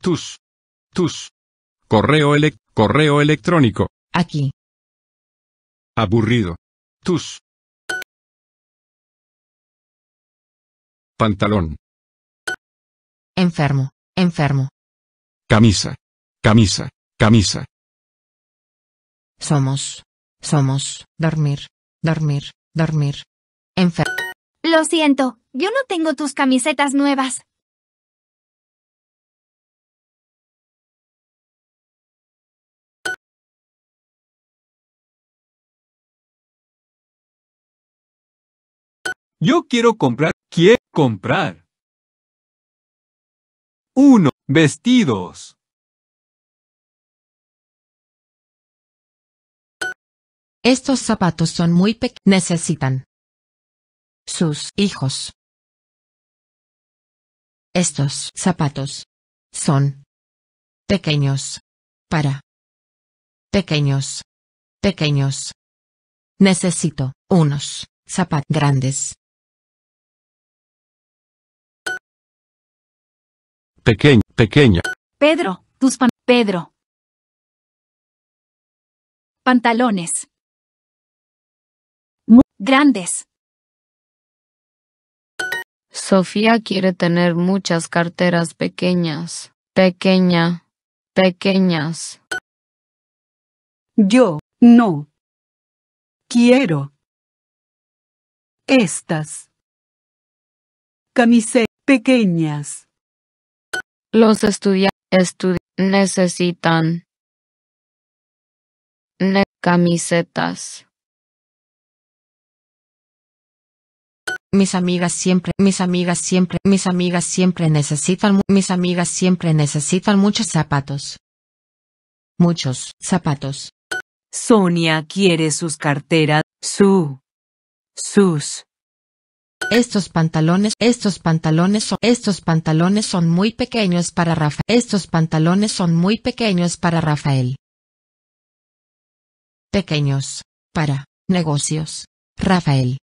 tus, tus, correo, correo electrónico. Aquí. Aburrido. Tus. Pantalón. Enfermo, enfermo. Camisa, camisa, camisa. Somos, somos, dormir, dormir, dormir. Enfermo. Lo siento, yo no tengo tus camisetas nuevas. Yo quiero comprar. Quiero comprar. 1. Vestidos. Estos zapatos son muy pequeños. Necesitan sus hijos. Estos zapatos son pequeños para pequeños, pequeños. Necesito unos zapatos grandes. pequeño pequeña. Pedro, tus pan... Pedro. Pantalones. Muy grandes. Sofía quiere tener muchas carteras pequeñas. Pequeña. Pequeñas. Yo, no. Quiero. Estas. Camisetas pequeñas. Los estudiantes necesitan ne camisetas. Mis amigas siempre, mis amigas siempre, mis amigas siempre necesitan, mis amigas siempre necesitan muchos zapatos. Muchos zapatos. Sonia quiere sus carteras, su, sus estos pantalones, estos pantalones son, estos pantalones son muy pequeños para Rafael. Estos pantalones son muy pequeños para Rafael. Pequeños. Para, negocios. Rafael.